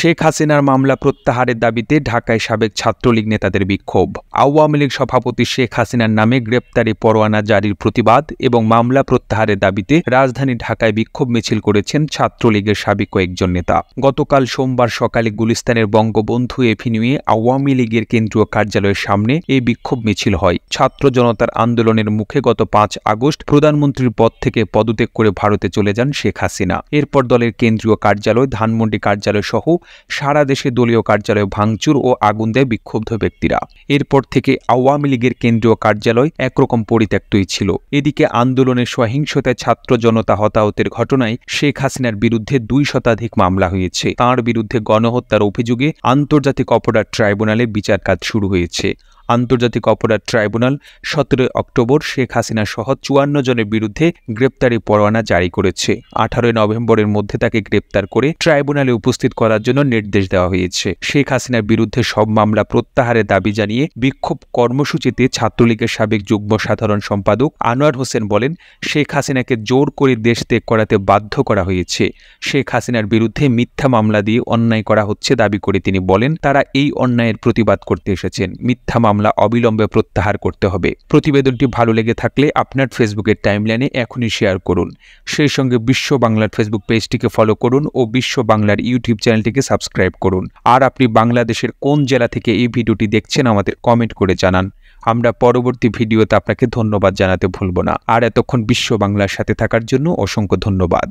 শেখ হাসিনার মামলা প্রত্যাহারের দাবিতে ঢাকায় সাবেক ছাত্রলীগ নেতাদের বিক্ষোভ আওয়ামী লীগ সভাপতি শেখ হাসিনার নামে গ্রেপ্তারি পরোয়ানা জারির প্রতিবাদ এবং মামলা প্রত্যাহারের দাবিতে রাজধানী ঢাকায় বিক্ষোভ মিছিল করেছেন ছাত্রলীগের সাবেক কয়েকজন নেতা গতকাল সোমবার সকালে গুলিস্তানের বঙ্গবন্ধু এভিনিউয়ে আওয়ামী লীগের কেন্দ্রীয় কার্যালয়ের সামনে এই বিক্ষোভ মিছিল হয় ছাত্র জনতার আন্দোলনের মুখে গত পাঁচ আগস্ট প্রধানমন্ত্রীর পদ থেকে পদত্যাগ করে ভারতে চলে যান শেখ হাসিনা এরপর দলের কেন্দ্রীয় কার্যালয় ধানমন্ডি কার্যালয় সহ সারা দেশে দলীয় কার্যালয় ভাঙচুর ও আগুন দেয় বিক্ষুব্ধ ব্যক্তিরা এরপর থেকে আওয়ামী লীগের কেন্দ্রীয় কার্যালয় একরকম পরিত্যক্তই ছিল এদিকে আন্দোলনের সহিংসতায় ছাত্র জনতা হতাহতের ঘটনায় শেখ হাসিনার বিরুদ্ধে দুই শতাধিক মামলা হয়েছে তার বিরুদ্ধে গণহত্যার অভিযোগে আন্তর্জাতিক অপরাধ ট্রাইব্যুনালে বিচার কাজ শুরু হয়েছে আন্তর্জাতিক অপরাধ ট্রাইব্যুনাল সতেরোই অক্টোবর শেখ হাসিনা সহ চুয়ান্ন জনের বিরুদ্ধে গ্রেপ্তারি পরোয়ানা জারি করেছে আঠারোই নভেম্বরের মধ্যে তাকে গ্রেপ্তার করে ট্রাইব্যুনালে উপস্থিত করার জন্য নির্দেশ দেওয়া হয়েছে শেখ হাসিনার বিরুদ্ধে সব মামলা প্রত্যাহারের দাবি জানিয়ে বিক্ষোভ কর্মসূচিতে ছাত্রলীগের সাবেক যুগ্ম সাধারণ সম্পাদক আনোয়ার হোসেন বলেন শেখ হাসিনাকে জোর করে দেশ ত্যাগ করাতে বাধ্য করা হয়েছে শেখ হাসিনার বিরুদ্ধে মিথ্যা মামলা দিয়ে অন্যায় করা হচ্ছে দাবি করে তিনি বলেন তারা এই অন্যায়ের প্রতিবাদ করতে এসেছেন মিথ্যা মামলা মামলা অবিলম্বে প্রত্যাহার করতে হবে প্রতিবেদনটি ভালো লেগে থাকলে আপনার ফেসবুকের টাইমলাইনে এখনই শেয়ার করুন সেই সঙ্গে বিশ্ব বাংলার ফেসবুক পেজটিকে ফলো করুন ও বিশ্ব বাংলার ইউটিউব চ্যানেলটিকে সাবস্ক্রাইব করুন আর আপনি বাংলাদেশের কোন জেলা থেকে এই ভিডিওটি দেখছেন আমাদের কমেন্ট করে জানান আমরা পরবর্তী ভিডিওতে আপনাকে ধন্যবাদ জানাতে ভুলব না আর এতক্ষণ বিশ্ব বাংলার সাথে থাকার জন্য অসংখ্য ধন্যবাদ